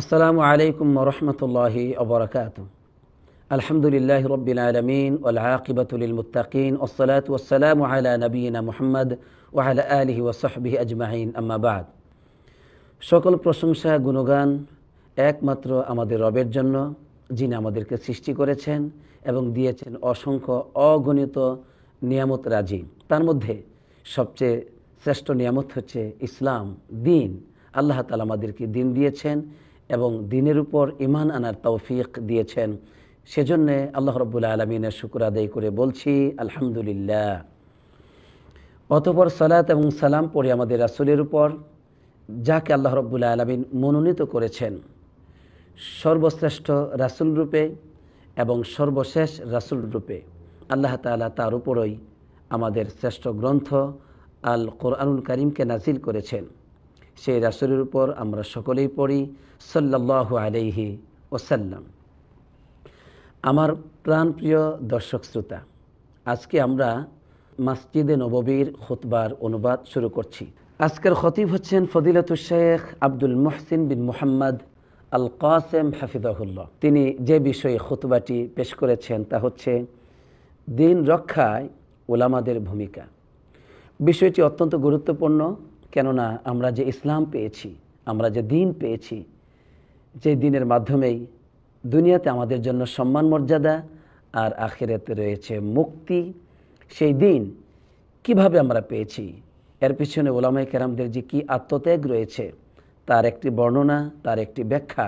আসসালামু আলাইকুম রহমতুল্লাহি অবরাকাত আলহামদুলিল্লাহ রবিল আলমিন আকিবতুল মুতাকিন ওসলাত ওসালাম আলা নবীনা মোহাম্মদ ওয়াহল আলহি ওসহবি আজমাহিন আম্মাবাদ সকল প্রশংসা গুণগান একমাত্র আমাদের রবের জন্য যিনি আমাদেরকে সৃষ্টি করেছেন এবং দিয়েছেন অসংখ্য অগণিত নিয়ামত রাজি তার মধ্যে সবচেয়ে শ্রেষ্ঠ নিয়ামত হচ্ছে ইসলাম দিন আল্লাহ তালা আমাদেরকে দিন দিয়েছেন এবং দিনের উপর ইমান আনার তৌফিক দিয়েছেন সেজন্যে আল্লাহ রব্বুল আলমিনের শুক্র আদায় করে বলছি আলহামদুলিল্লাহ অতপর সালাত এবং সালাম পড়ে আমাদের রাসুলের উপর যাকে আল্লাহ রব্বুল আলমিন মনোনীত করেছেন সর্বশ্রেষ্ঠ রাসুল রূপে এবং সর্বশেষ রাসুল রূপে আল্লাহ তালা তার উপরই আমাদের শ্রেষ্ঠ গ্রন্থ আল কোরআনুল করিমকে নাজিল করেছেন সেই রাসুলের উপর আমরা সকলেই পড়ি সাল্লাহ আলাইহি ওসাল্লাম আমার প্রাণপ্রিয় দর্শক শ্রোতা আজকে আমরা মাসজিদে নববীর খুতবার অনুবাদ শুরু করছি আজকের খতিব হচ্ছেন ফদিলত শেখ আব্দুল মোহসিন বিন মোহাম্মদ আল কাসেম হাফিদাহুল্লাহ তিনি যে বিষয়ে খুতবাটি পেশ করেছেন তা হচ্ছে দিন রক্ষায় ওলামাদের ভূমিকা বিষয়টি অত্যন্ত গুরুত্বপূর্ণ কেননা আমরা যে ইসলাম পেয়েছি আমরা যে দিন পেয়েছি যে দিনের মাধ্যমেই দুনিয়াতে আমাদের জন্য সম্মান মর্যাদা আর আখেরাতে রয়েছে মুক্তি সেই দিন কিভাবে আমরা পেয়েছি এর পিছনে ওলামাই কেরামদের যে কী আত্মত্যাগ রয়েছে তার একটি বর্ণনা তার একটি ব্যাখ্যা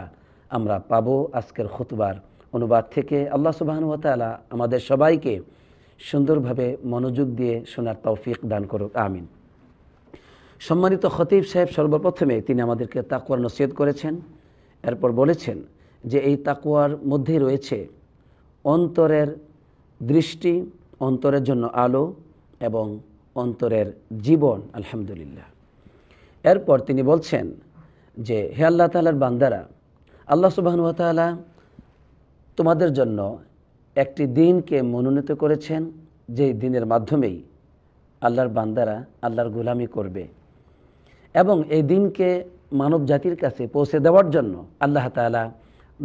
আমরা পাব আজকের খুতবার অনুবাদ থেকে আল্লাহ সুবাহনতালা আমাদের সবাইকে সুন্দরভাবে মনোযোগ দিয়ে শোনার তৌফিক দান করুক আমিন সম্মানিত খতিব সাহেব সর্বপ্রথমে তিনি আমাদেরকে তাকুয়ার নসিহত করেছেন এরপর বলেছেন যে এই তাকুয়ার মধ্যেই রয়েছে অন্তরের দৃষ্টি অন্তরের জন্য আলো এবং অন্তরের জীবন আলহামদুলিল্লাহ এরপর তিনি বলছেন যে হে আল্লাহ তালার বান্দারা আল্লাহ সুবাহনুয়াতালা তোমাদের জন্য একটি দিনকে মনোনীত করেছেন যে দিনের মাধ্যমেই আল্লাহর বান্দারা আল্লাহর গোলামি করবে এবং এই দিনকে মানব জাতির কাছে পৌঁছে দেওয়ার জন্য আল্লাহ তালা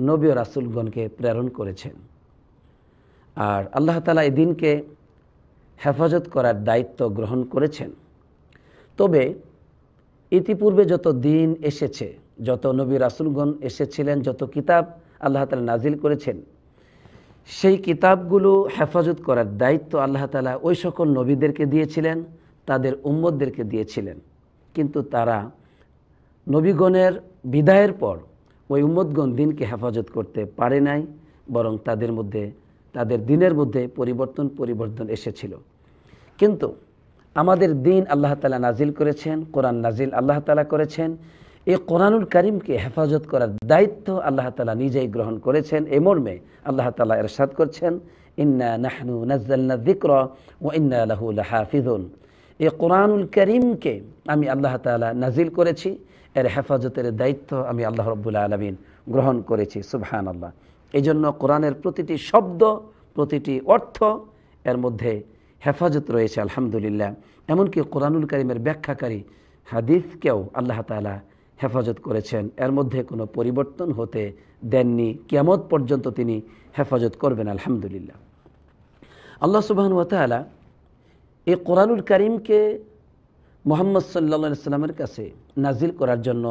নবী ও রাসুলগণকে প্রেরণ করেছেন আর আল্লাহ তালা এই দিনকে হেফাজত করার দায়িত্ব গ্রহণ করেছেন তবে ইতিপূর্বে যত দিন এসেছে যত নবী রাসুলগণ এসেছিলেন যত কিতাব আল্লাহ তালা নাজিল করেছেন সেই কিতাবগুলো হেফাজত করার দায়িত্ব আল্লাহ তালা ওই সকল নবীদেরকে দিয়েছিলেন তাদের উম্মদদেরকে দিয়েছিলেন কিন্তু তারা নবীগণের বিদায়ের পর ওই উম্মদগণ দিনকে হেফাজত করতে পারে নাই বরং তাদের মধ্যে তাদের দিনের মধ্যে পরিবর্তন পরিবর্তন এসেছিল কিন্তু আমাদের দিন আল্লাহ তালা নাজিল করেছেন কোরআন নাজিল আল্লাহ তালা করেছেন এই কোরআনুল করিমকে হেফাজত করার দায়িত্ব আল্লাহ তালা নিজেই গ্রহণ করেছেন এ মর্মে আল্লাহ তালা এরশাদ করছেন ইন্না নাহনু নাজ্জাল্লা দিক্র ও ইন্না আল্লাহ হাফিজুন এই কোরআনুল করিমকে আমি আল্লাহ তালা নাজিল করেছি এর হেফাজতের দায়িত্ব আমি আল্লাহ রব্বুল্লা আলমিন গ্রহণ করেছি সুবহান আল্লাহ এই জন্য কোরআনের প্রতিটি শব্দ প্রতিটি অর্থ এর মধ্যে হেফাজত রয়েছে আলহামদুলিল্লাহ এমনকি কোরআনুল করিমের ব্যাখ্যাকারী হাদিসকেও আল্লাহ তালা হেফাজত করেছেন এর মধ্যে কোনো পরিবর্তন হতে দেননি কেমত পর্যন্ত তিনি হেফাজত করবেন আলহামদুলিল্লাহ আল্লাহ সুবাহন ওয়াতালা এই কোরআনুল করিমকে মোহাম্মদ সাল্লা সাল্লামের কাছে নাজিল করার জন্য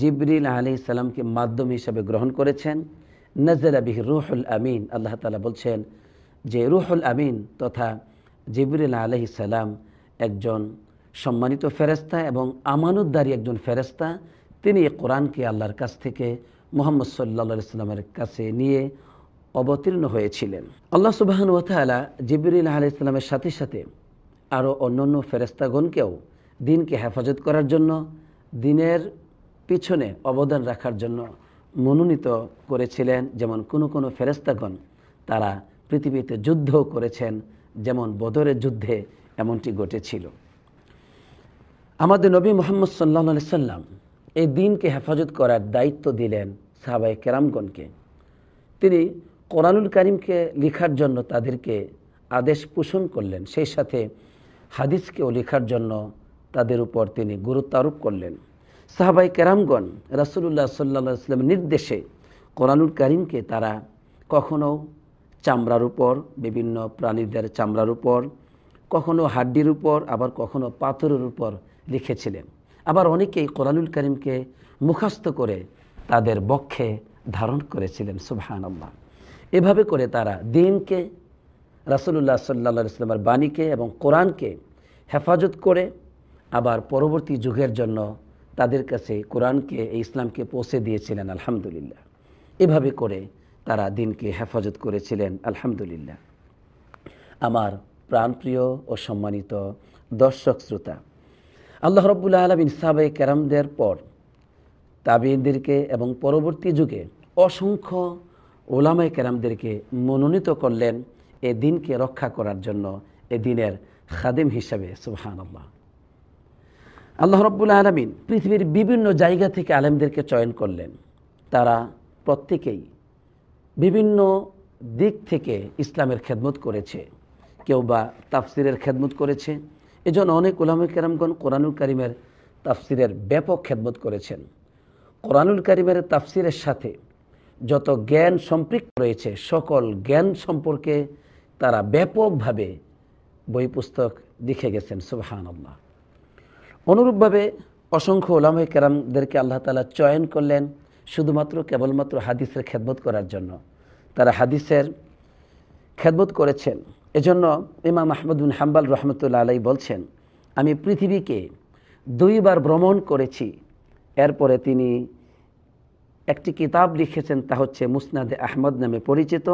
জিবরিল আলি সালামকে মাধ্যম হিসাবে গ্রহণ করেছেন নজর আবিহ রুহুল আমিন আল্লাহ তালা বলছেন যে রুহুল আমিন তথা জিবরিল আলহি সালাম একজন সম্মানিত ফেরেস্তা এবং আমানুদ্দারী একজন ফেরেস্তা তিনি কোরআনকে আল্লাহর কাছ থেকে মোহাম্মদ সাল্লা সাল্লামের কাছে নিয়ে অবতীর্ণ হয়েছিলেন আল্লাহ সুবাহন ওয়াতালা জিবরিল আলি ইসলামের সাথে সাথে আরও অন্যান্য ফেরেস্তাগণকেও দিনকে হেফাজত করার জন্য দিনের পিছনে অবদান রাখার জন্য মনোনীত করেছিলেন যেমন কোনো কোনো ফেরেস্তাগণ তারা পৃথিবীতে যুদ্ধও করেছেন যেমন বদরের যুদ্ধে এমনটি ঘটেছিল আমাদের নবী মোহাম্মদ সাল্লা সাল্লাম এই দিনকে হেফাজত করার দায়িত্ব দিলেন সাহাবাই কেরামগণকে তিনি কোরআনুল করিমকে লিখার জন্য তাদেরকে আদেশ পোষণ করলেন সেই সাথে হাদিসকেও লেখার জন্য তাদের উপর তিনি গুরুত্ব আরোপ করলেন সাহাবাই কেরামগণ রাসুলুল্লাহ সাল্লা নির্দেশে কোরআনুল করিমকে তারা কখনও চামড়ার উপর বিভিন্ন প্রাণীদের চামড়ার উপর কখনও হাড্ডির উপর আবার কখনও পাথরের উপর লিখেছিলেন আবার অনেকেই কোরআনুল করিমকে মুখাস্ত করে তাদের বক্ষে ধারণ করেছিলেন সুবহান এভাবে করে তারা দিনকে রাসুল্লাহ সাল্লা ইসলামের বাণীকে এবং কোরআনকে হেফাজত করে আবার পরবর্তী যুগের জন্য তাদের কাছে কোরআনকে এই ইসলামকে পৌঁছে দিয়েছিলেন আলহামদুলিল্লাহ এভাবে করে তারা দিনকে হেফাজত করেছিলেন আলহামদুলিল্লাহ আমার প্রাণপ্রিয় ও সম্মানিত দর্শক শ্রোতা আল্লাহ রব্বুল্লা আলমিন সাবে ক্যারামদের পর তাবিদেরকে এবং পরবর্তী যুগে অসংখ্য ওলামায় ক্যারামদেরকে মনোনীত করলেন এ দিনকে রক্ষা করার জন্য এ দিনের খাদিম হিসাবে সুহান আল্লাহ আল্লাহ রব্বুল আলমিন পৃথিবীর বিভিন্ন জায়গা থেকে আলেমদেরকে চয়ন করলেন তারা প্রত্যেকেই বিভিন্ন দিক থেকে ইসলামের খেদমত করেছে কেউ বা তাফসিরের খেদমত করেছে এজন্য অনেক উলামে কেরামগণ কোরআনুল করিমের তাফসিরের ব্যাপক খেদমত করেছেন কোরআনুল করিমের তাফসিরের সাথে যত জ্ঞান সম্পৃক্ত রয়েছে সকল জ্ঞান সম্পর্কে তারা ব্যাপকভাবে বই পুস্তক লিখে গেছেন সুবহান আল্লাহ অনুরূপভাবে অসংখ্য ওলামাই কেরামদেরকে আল্লাহ তালা চয়ন করলেন শুধুমাত্র কেবলমাত্র হাদিসের খেদমত করার জন্য তারা হাদিসের খেদমত করেছেন এজন্য ইমাম আহমদ হাম্বাল রহমতুল্লা আলাই বলছেন আমি পৃথিবীকে দুইবার ভ্রমণ করেছি এরপরে তিনি একটি কিতাব লিখেছেন তা হচ্ছে মুসনাদে আহমদ নামে পরিচিত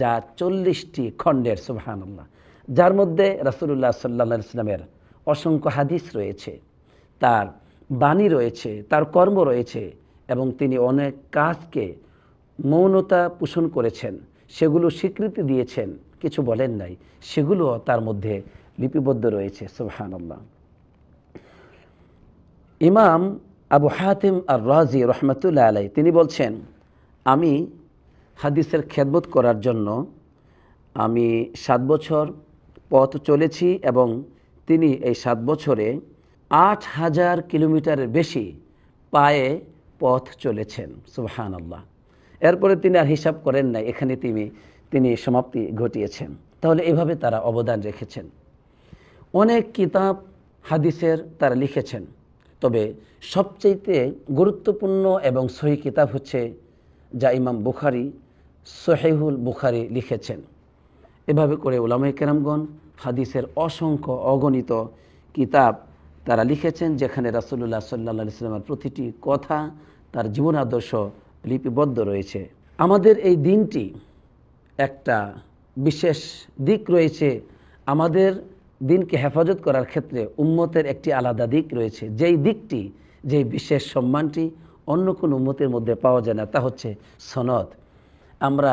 যা চল্লিশটি খণ্ডের সুবাহান্লাহ যার মধ্যে রাসুলুল্লাহ সাল্লা ইসলামের অসংখ্য হাদিস রয়েছে তার বাণী রয়েছে তার কর্ম রয়েছে এবং তিনি অনেক কাজকে মৌনতা পোষণ করেছেন সেগুলো স্বীকৃতি দিয়েছেন কিছু বলেন নাই সেগুলো তার মধ্যে লিপিবদ্ধ রয়েছে সুবাহান্লাহ ইমাম আবু হাতিম আর রাজি রহমতুল্লাহ আলাই তিনি বলছেন আমি হাদিসের খেদমত করার জন্য আমি সাত বছর পথ চলেছি এবং তিনি এই সাত বছরে আট হাজার কিলোমিটারের বেশি পায়ে পথ চলেছেন সুবহান আল্লাহ এরপরে তিনি আর হিসাব করেন নাই এখানে তিনি তিনি সমাপ্তি ঘটিয়েছেন তাহলে এভাবে তারা অবদান রেখেছেন অনেক কিতাব হাদিসের তারা লিখেছেন তবে সবচেয়েতে গুরুত্বপূর্ণ এবং সহি কিতাব হচ্ছে যা ইমাম বুখারি সোহেহুল বুখারি লিখেছেন এভাবে করে ওলামাই কেরামগণ হাদিসের অসংখ্য অগণিত কিতাব তারা লিখেছেন যেখানে রাসুল্লাহ সাল্লা সাল্লামের প্রতিটি কথা তার জীবন আদর্শ লিপিবদ্ধ রয়েছে আমাদের এই দিনটি একটা বিশেষ দিক রয়েছে আমাদের দিনকে হেফাজত করার ক্ষেত্রে উম্মতের একটি আলাদা দিক রয়েছে যেই দিকটি যেই বিশেষ সম্মানটি অন্য কোনো উম্মতের মধ্যে পাওয়া যায় না তা হচ্ছে সনদ আমরা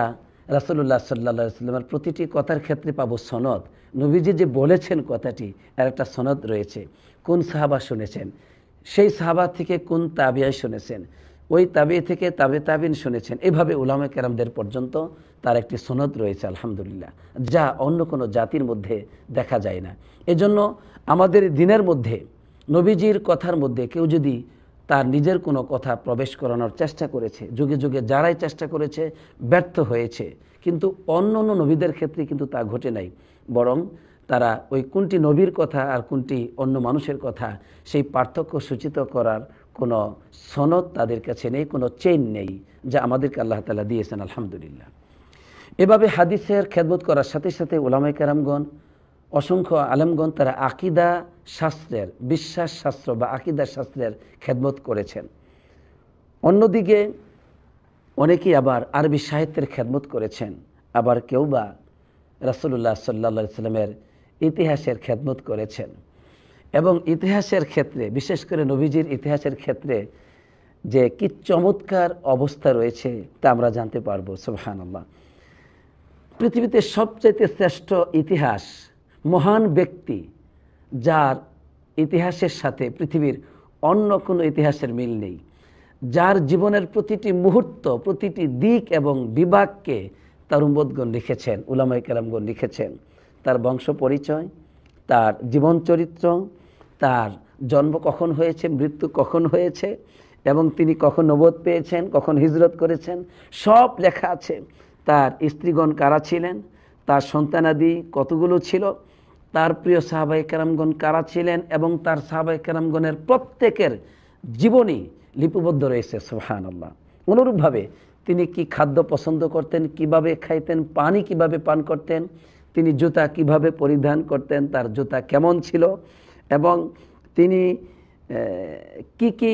রাসুল্লাহ সাল্লা সাল্লামের প্রতিটি কথার ক্ষেত্রে পাবো সনদ নবীজি যে বলেছেন কথাটি এর একটা সনদ রয়েছে কোন সাহাবা শুনেছেন সেই সাহাবা থেকে কোন তাবিয়ায় শুনেছেন ওই তাবে থেকে তাবে তাবিন শুনেছেন এভাবে উলামা কেরামদের পর্যন্ত তার একটি সনদ রয়েছে আলহামদুলিল্লাহ যা অন্য কোনো জাতির মধ্যে দেখা যায় না এজন্য আমাদের দিনের মধ্যে নবীজির কথার মধ্যে কেউ যদি তার নিজের কোনো কথা প্রবেশ করানোর চেষ্টা করেছে যুগে যুগে যারাই চেষ্টা করেছে ব্যর্থ হয়েছে কিন্তু অন্য অন্য নবীদের ক্ষেত্রে কিন্তু তা ঘটে নাই বরং তারা ওই কোনটি নবীর কথা আর কোনটি অন্য মানুষের কথা সেই পার্থক্য সূচিত করার কোনো সনদ তাদের কাছে নেই কোনো চেইন নেই যা আমাদেরকে আল্লাহ তালা দিয়েছেন আলহামদুলিল্লাহ এভাবে হাদিসের খেদবোধ করার সাথে সাথে ওলামাই কারামগণ অসংখ্য আলমগণ তারা আকিদা শাস্ত্রের বিশ্বাস শাস্ত্র বা আকিদা শাস্ত্রের খেদমত করেছেন অন্যদিকে অনেকেই আবার আরবি সাহিত্যের খেদমত করেছেন আবার কেউ বা রাসুল্লাহ সাল্লা সাল্লামের ইতিহাসের খেদমত করেছেন এবং ইতিহাসের ক্ষেত্রে বিশেষ করে নবীজির ইতিহাসের ক্ষেত্রে যে কি চমৎকার অবস্থা রয়েছে তা আমরা জানতে পারবো সুবাহান্লাহ পৃথিবীতে সবচাইতে শ্রেষ্ঠ ইতিহাস মহান ব্যক্তি যার ইতিহাসের সাথে পৃথিবীর অন্য কোনো ইতিহাসের মিল নেই যার জীবনের প্রতিটি মুহূর্ত প্রতিটি দিক এবং বিভাগকে তার উম্বদগণ লিখেছেন উলামাই কালামগণ লিখেছেন তার বংশ পরিচয় তার জীবন চরিত্র তার জন্ম কখন হয়েছে মৃত্যু কখন হয়েছে এবং তিনি কখন নবোধ পেয়েছেন কখন হিজরত করেছেন সব লেখা আছে তার স্ত্রীগণ কারা ছিলেন তার সন্তানাদি কতগুলো ছিল তার প্রিয় সাহাবাই কেরামগণ কারা ছিলেন এবং তার সাহাবাই কেরামগণের প্রত্যেকের জীবনী লিপিবদ্ধ রয়েছে সোহান আল্লাহ অনুরূপভাবে তিনি কি খাদ্য পছন্দ করতেন কিভাবে খাইতেন পানি কিভাবে পান করতেন তিনি জুতা কিভাবে পরিধান করতেন তার জুতা কেমন ছিল এবং তিনি কি কি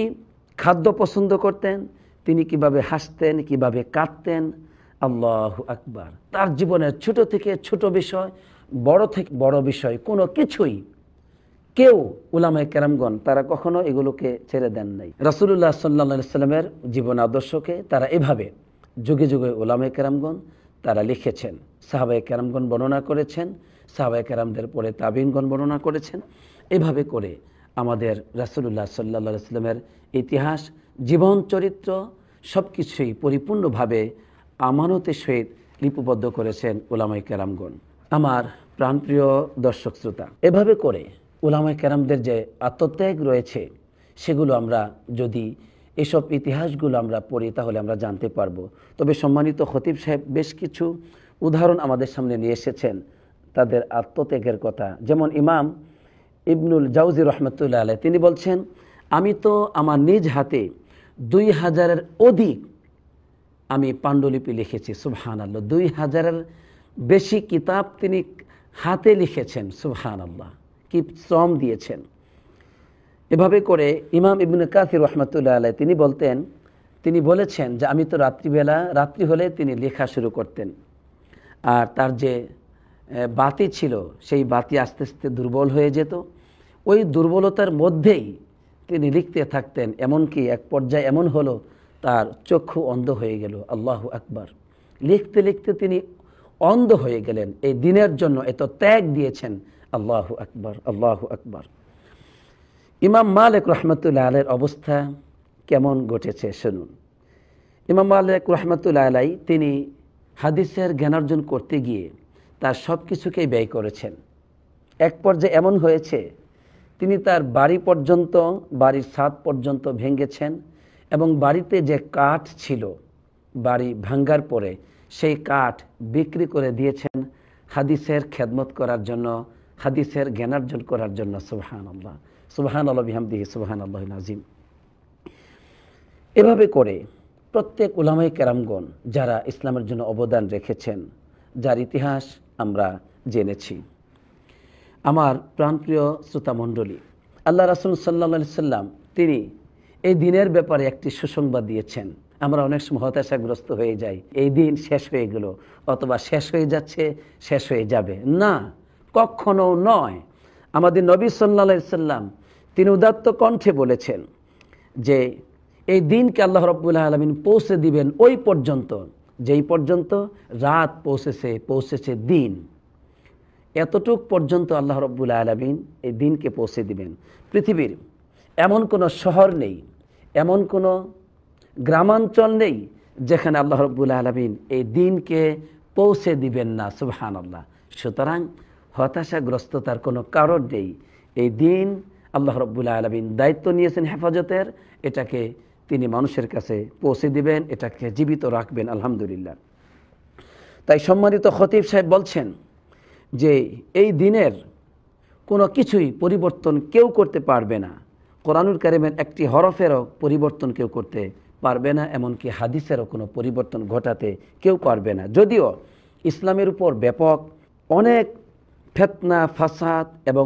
খাদ্য পছন্দ করতেন তিনি কিভাবে হাসতেন কিভাবে কাঁদতেন আল্লাহ আকবার তার জীবনের ছোট থেকে ছোট বিষয় বড় থেকে বড় বিষয় কোনো কিছুই কেউ উলামায় কেরামগণ তারা কখনো এগুলোকে ছেড়ে দেন নাই রসুল্লাহ সাল্লা সাল্লামের জীবন আদর্শকে তারা এভাবে যুগে যুগে উলামায় কেরামগণ তারা লিখেছেন সাহাবাই কেরামগণ বর্ণনা করেছেন সাহাবাই কেরামদের পরে তাবিনগণ বর্ণনা করেছেন এভাবে করে আমাদের রাসুল্লাহ সাল্লা সাল্লামের ইতিহাস জীবন চরিত্র সব কিছুই পরিপূর্ণভাবে আমানতের সহিত লিপিবদ্ধ করেছেন ওলামাই কেরামগণ আমার প্রাণপ্রিয় দর্শক শ্রোতা এভাবে করে ওলামাই কেরামদের যে আত্মত্যাগ রয়েছে সেগুলো আমরা যদি এসব ইতিহাসগুলো আমরা পড়ি তাহলে আমরা জানতে পারব তবে সম্মানিত খতিব সাহেব বেশ কিছু উদাহরণ আমাদের সামনে নিয়ে এসেছেন তাদের আত্মত্যাগের কথা যেমন ইমাম ইবনুল জাউজি রহমতুল্লা আলাই তিনি বলছেন আমি তো আমার নিজ হাতে দুই হাজারের অধিক আমি পাণ্ডুলিপি লিখেছি সুবহান আল্লাহ দুই হাজারের বেশি কিতাব তিনি হাতে লিখেছেন সুবহান আল্লাহ কি শ্রম দিয়েছেন এভাবে করে ইমাম ইবনে কাসির রহমতুল্লাহ আলাই তিনি বলতেন তিনি বলেছেন যে আমি তো রাত্রিবেলা রাত্রি হলে তিনি লেখা শুরু করতেন আর তার যে বাতি ছিল সেই বাতি আস্তে আস্তে দুর্বল হয়ে যেত ওই দুর্বলতার মধ্যেই তিনি লিখতে থাকতেন এমনকি এক পর্যায়ে এমন হলো তার চক্ষু অন্ধ হয়ে গেল আল্লাহ আকবার লিখতে লিখতে তিনি অন্ধ হয়ে গেলেন এই দিনের জন্য এত ত্যাগ দিয়েছেন আল্লাহ আকবার আল্লাহ আকবার ইমাম মালিক রহমতুল্লাহ আলের অবস্থা কেমন ঘটেছে শুনুন ইমাম মালিক রহমতুল্লাহ আলাই তিনি হাদিসের জ্ঞানার্জন করতে গিয়ে তার সব কিছুকেই ব্যয় করেছেন এক পর্যায়ে এমন হয়েছে তিনি তার বাড়ি পর্যন্ত বাড়ির ছাদ পর্যন্ত ভেঙেছেন এবং বাড়িতে যে কাঠ ছিল বাড়ি ভাঙ্গার পরে সেই কাঠ বিক্রি করে দিয়েছেন হাদিসের খেদমত করার জন্য হাদিসের জ্ঞানার্জন করার জন্য সুবাহান আল্লাহ সুবাহান আল্লাহ বিহামদি সুবাহান আল্লাহ নাজিম এভাবে করে প্রত্যেক উলামাই কেরামগণ যারা ইসলামের জন্য অবদান রেখেছেন যার ইতিহাস আমরা জেনেছি আমার প্রাণপ্রিয় শ্রোতামণ্ডলী আল্লাহ রাসুল সাল্লা সাল্লাম তিনি এই দিনের ব্যাপারে একটি সুসংবাদ দিয়েছেন আমরা অনেক সময় হতাশাগ্রস্ত হয়ে যাই এই দিন শেষ হয়ে গেল অথবা শেষ হয়ে যাচ্ছে শেষ হয়ে যাবে না কখনো নয় আমাদের নবী সাল্লা সাল্লাম তিনি উদাত্ত কণ্ঠে বলেছেন যে এই দিনকে আল্লাহ রব্বুল্লাহ আলমিন পৌঁছে দিবেন ওই পর্যন্ত যেই পর্যন্ত রাত পৌঁছেছে পৌঁছেছে দিন এতটুক পর্যন্ত আল্লাহ রব্বুল আলমিন এই দিনকে পৌঁছে দিবেন পৃথিবীর এমন কোনো শহর নেই এমন কোনো গ্রামাঞ্চল নেই যেখানে আল্লাহ রব্বুল আলমিন এই দিনকে পৌঁছে দিবেন না সুবহান আল্লাহ সুতরাং হতাশাগ্রস্ততার কোনো কারণ নেই এই দিন আল্লাহ রব্বুল্লা আলমিন দায়িত্ব নিয়েছেন হেফাজতের এটাকে তিনি মানুষের কাছে পৌঁছে দিবেন এটাকে জীবিত রাখবেন আলহামদুলিল্লাহ তাই সম্মানিত খতিব সাহেব বলছেন যে এই দিনের কোনো কিছুই পরিবর্তন কেউ করতে পারবে না কোরআনুল কারিমের একটি হরফেরও পরিবর্তন কেউ করতে পারবে না এমনকি হাদিসেরও কোনো পরিবর্তন ঘটাতে কেউ পারবে না যদিও ইসলামের উপর ব্যাপক অনেক ফেতনা ফাসাদ এবং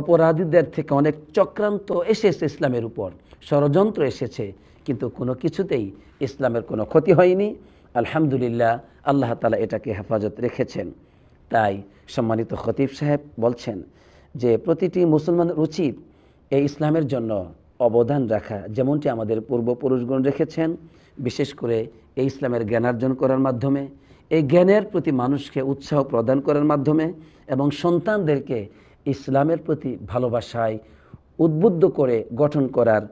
অপরাধীদের থেকে অনেক চক্রান্ত এসেছে ইসলামের উপর ষড়যন্ত্র এসেছে কিন্তু কোনো কিছুতেই ইসলামের কোনো ক্ষতি হয়নি আলহামদুলিল্লাহ আল্লাহ তালা এটাকে হেফাজত রেখেছেন তাই সম্মানিত খতিব সাহেব বলছেন যে প্রতিটি মুসলমানের উচিত এই ইসলামের জন্য অবদান রাখা যেমনটি আমাদের পূর্বপুরুষগণ রেখেছেন বিশেষ করে এই ইসলামের জ্ঞানার্জন করার মাধ্যমে এই জ্ঞানের প্রতি মানুষকে উৎসাহ প্রদান করার মাধ্যমে এবং সন্তানদেরকে ইসলামের প্রতি ভালোবাসায় উদ্বুদ্ধ করে গঠন করার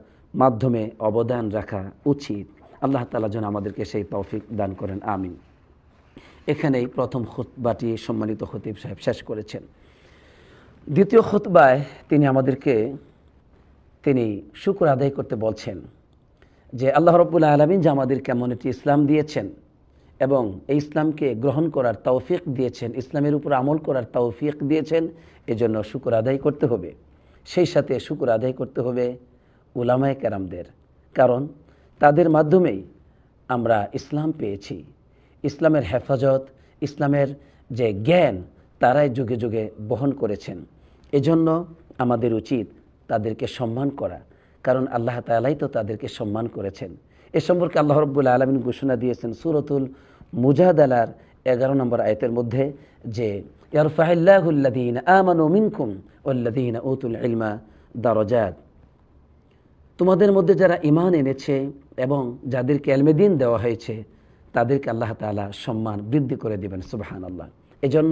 মাধ্যমে অবদান রাখা উচিত আল্লাহ তালা যেন আমাদেরকে সেই তৌফিক দান করেন আমিন এখানেই প্রথম খুতবাটি সম্মানিত খতিব সাহেব শেষ করেছেন দ্বিতীয় খুতবায় তিনি আমাদেরকে তিনি শুকুর আদায় করতে বলছেন যে আল্লাহ রব্বুল আলমিন যে আমাদেরকে এমন একটি ইসলাম দিয়েছেন এবং এই ইসলামকে গ্রহণ করার তৌফিক দিয়েছেন ইসলামের উপর আমল করার তৌফিক দিয়েছেন এজন্য শুকুর আদায় করতে হবে সেই সাথে শুকুর আদায় করতে হবে উলামায় কেরামদের কারণ তাদের মাধ্যমেই আমরা ইসলাম পেয়েছি ইসলামের হেফাজত ইসলামের যে জ্ঞান তারাই যুগে যুগে বহন করেছেন এজন্য আমাদের উচিত তাদেরকে সম্মান করা কারণ আল্লাহ তালাই তো তাদেরকে সম্মান করেছেন এ সম্পর্কে আল্লাহ রব্বুল আলমিন ঘোষণা দিয়েছেন সুরতুল আলার এগারো নম্বর আয়তের মধ্যে যে উতুল তোমাদের মধ্যে যারা ইমান এনেছে এবং যাদেরকে এলমেদিন দেওয়া হয়েছে তাদেরকে আল্লাহ তালা সম্মান বৃদ্ধি করে দেবেন সুবাহান আল্লাহ এজন্য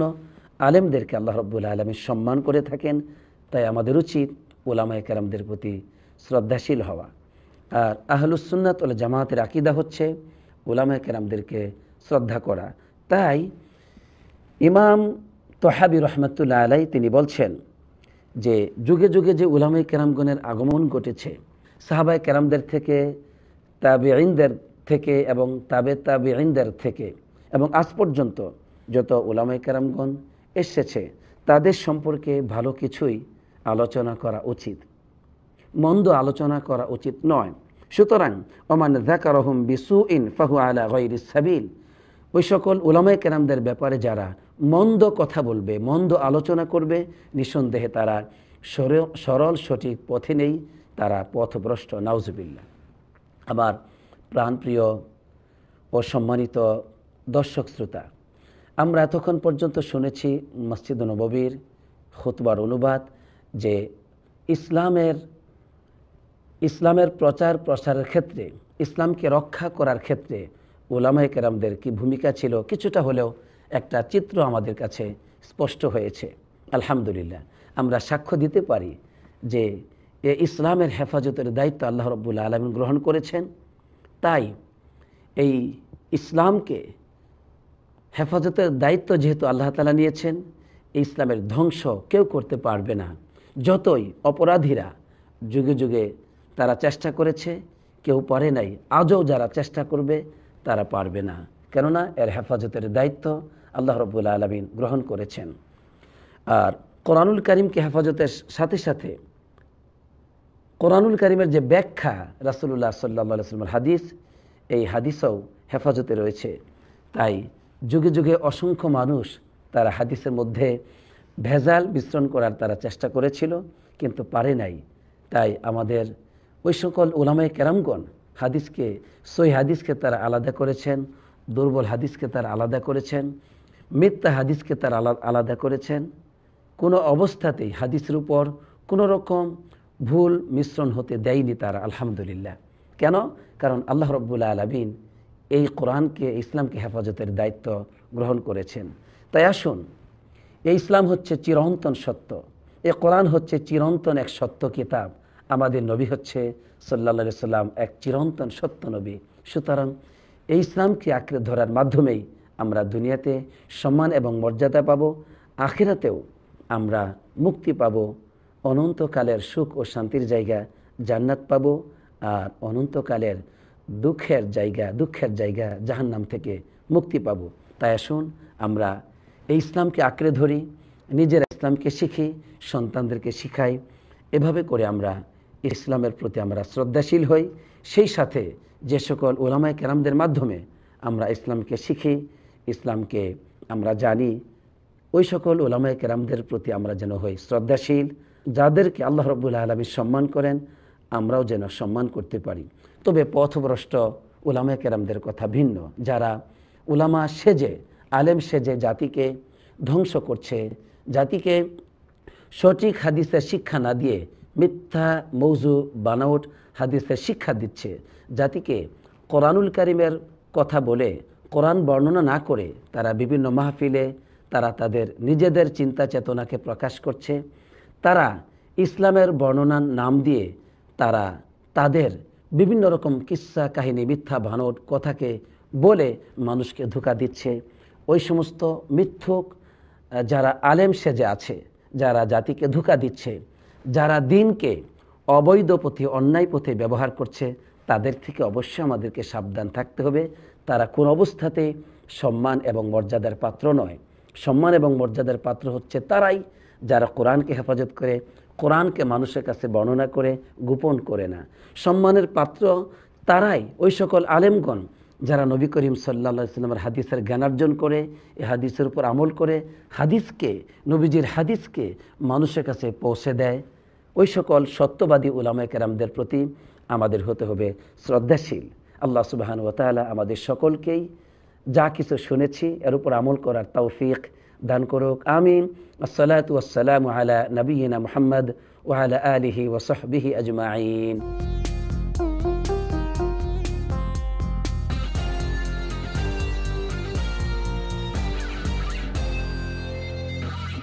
আলেমদেরকে আল্লাহ রব্বুল আলমী সম্মান করে থাকেন তাই আমাদের উচিত ওলামায় কেরামদের প্রতি শ্রদ্ধাশীল হওয়া আর আহলুসুন্নাত ওল জামাতের আকিদা হচ্ছে ওলামায় কেরামদেরকে শ্রদ্ধা করা তাই ইমাম তহাবি রহমতুল্লাহ আলাই তিনি বলছেন যে যুগে যুগে যে উলামাই কেরামগণের আগমন ঘটেছে সাহাবাই কেরামদের থেকে তাবে আইনদের থেকে এবং তাবে তাবে ইন্দার থেকে এবং আজ পর্যন্ত যত ওলামাই কারামগণ এসেছে তাদের সম্পর্কে ভালো কিছুই আলোচনা করা উচিত মন্দ আলোচনা করা উচিত নয় সুতরাং ওমান জাকারহম বিসু ইন ফাহু আলা গির সাবিল ওই সকল ওলামাই কেরামদের ব্যাপারে যারা মন্দ কথা বলবে মন্দ আলোচনা করবে নিঃসন্দেহে তারা সরল সঠিক পথে নেই তারা পথভ্রষ্ট নাউজবিল্লা আবার প্রাণপ্রিয় ও সম্মানিত দর্শক শ্রোতা আমরা এতক্ষণ পর্যন্ত শুনেছি মসজিদ নববীর খুতবার অনুবাদ যে ইসলামের ইসলামের প্রচার প্রসারের ক্ষেত্রে ইসলামকে রক্ষা করার ক্ষেত্রে ওলামাহ কেরামদের কি ভূমিকা ছিল কিছুটা হলেও একটা চিত্র আমাদের কাছে স্পষ্ট হয়েছে আলহামদুলিল্লাহ আমরা সাক্ষ্য দিতে পারি যে ইসলামের হেফাজতের দায়িত্ব আল্লাহ রব্বুল আলমিন গ্রহণ করেছেন তাই এই ইসলামকে হেফাজতের দায়িত্ব যেহেতু আল্লাহ তালা নিয়েছেন এই ইসলামের ধ্বংস কেউ করতে পারবে না যতই অপরাধীরা যুগে যুগে তারা চেষ্টা করেছে কেউ পারে নাই আজও যারা চেষ্টা করবে তারা পারবে না কেননা এর হেফাজতের দায়িত্ব আল্লাহ রবুল্লা আলমিন গ্রহণ করেছেন আর কোরআনুল করিমকে হেফাজতের সাথে সাথে কোরআনুল করিমের যে ব্যাখ্যা রাসুল্লাহ সাল্লা হাদিস এই হাদিসও হেফাজতে রয়েছে তাই যুগে যুগে অসংখ্য মানুষ তারা হাদিসের মধ্যে ভেজাল মিশ্রণ করার তারা চেষ্টা করেছিল কিন্তু পারে নাই তাই আমাদের ওই সকল ওলামায় কেরামগণ হাদিসকে সই হাদিসকে তারা আলাদা করেছেন দুর্বল হাদিসকে তারা আলাদা করেছেন মিথ্যা হাদিসকে তারা আলাদা করেছেন কোনো অবস্থাতেই হাদিসের উপর কোনো রকম ভুল মিশ্রণ হতে দেয়নি তারা আলহামদুলিল্লাহ কেন কারণ আল্লাহ রব্বুল আলমিন এই কোরআনকে ইসলামকে হেফাজতের দায়িত্ব গ্রহণ করেছেন তাই আসুন এই ইসলাম হচ্ছে চিরন্তন সত্য এ কোরআন হচ্ছে চিরন্তন এক সত্য কিতাব আমাদের নবী হচ্ছে সাল্লা সাল্লাম এক চিরন্তন সত্য নবী সুতরাং এই ইসলামকে আঁকড়ে ধরার মাধ্যমেই আমরা দুনিয়াতে সম্মান এবং মর্যাদা পাব আখিরাতেও আমরা মুক্তি পাবো অনন্তকালের সুখ ও শান্তির জায়গা জান্নাত পাব আর অনন্তকালের দুঃখের জায়গা দুঃখের জায়গা জাহান্নাম থেকে মুক্তি পাব তাই আসুন আমরা এই ইসলামকে আঁকড়ে ধরি নিজের ইসলামকে শিখি সন্তানদেরকে শিখাই এভাবে করে আমরা ইসলামের প্রতি আমরা শ্রদ্ধাশীল হই সেই সাথে যে সকল ওলামায় কেরামদের মাধ্যমে আমরা ইসলামকে শিখি ইসলামকে আমরা জানি ওই সকল ওলামায় কেরামদের প্রতি আমরা যেন হই শ্রদ্ধাশীল যাদেরকে আল্লাহ রব্বুল আলমী সম্মান করেন আমরাও যেন সম্মান করতে পারি তবে পথভ্রষ্ট উলামা কেরামদের কথা ভিন্ন যারা উলামা সেজে আলেম সেজে জাতিকে ধ্বংস করছে জাতিকে সঠিক হাদিসের শিক্ষা না দিয়ে মিথ্যা মৌজু বানাউট হাদিসের শিক্ষা দিচ্ছে জাতিকে কোরআনুল কারিমের কথা বলে কোরআন বর্ণনা না করে তারা বিভিন্ন মাহফিলে তারা তাদের নিজেদের চিন্তা চেতনাকে প্রকাশ করছে তারা ইসলামের বর্ণনার নাম দিয়ে তারা তাদের বিভিন্ন রকম কিসা কাহিনী মিথ্যা ভানট কথাকে বলে মানুষকে ধোকা দিচ্ছে ওই সমস্ত মিথ্যুক যারা আলেম সেজে আছে যারা জাতিকে ধোকা দিচ্ছে যারা দিনকে অবৈধ পথে অন্যায় পথে ব্যবহার করছে তাদের থেকে অবশ্যই আমাদেরকে সাবধান থাকতে হবে তারা কোন অবস্থাতে সম্মান এবং মর্যাদার পাত্র নয় সম্মান এবং মর্যাদার পাত্র হচ্ছে তারাই যারা কোরআনকে হেফাজত করে কোরআনকে মানুষের কাছে বর্ণনা করে গোপন করে না সম্মানের পাত্র তারাই ওই সকল আলেমগণ যারা নবী করিম সাল্লা সাল্লামের হাদিসের জ্ঞানার্জন করে এ হাদিসের উপর আমল করে হাদিসকে নবীজির হাদিসকে মানুষের কাছে পৌঁছে দেয় ওই সকল সত্যবাদী উলামা কেরামদের প্রতি আমাদের হতে হবে শ্রদ্ধাশীল আল্লাহ সুবাহান ওতালা আমাদের সকলকেই যা কিছু শুনেছি এর উপর আমল করার তৌফিক دان كروك آمين الصلاة والسلام على نبينا محمد وعلى آله وصحبه أجمعين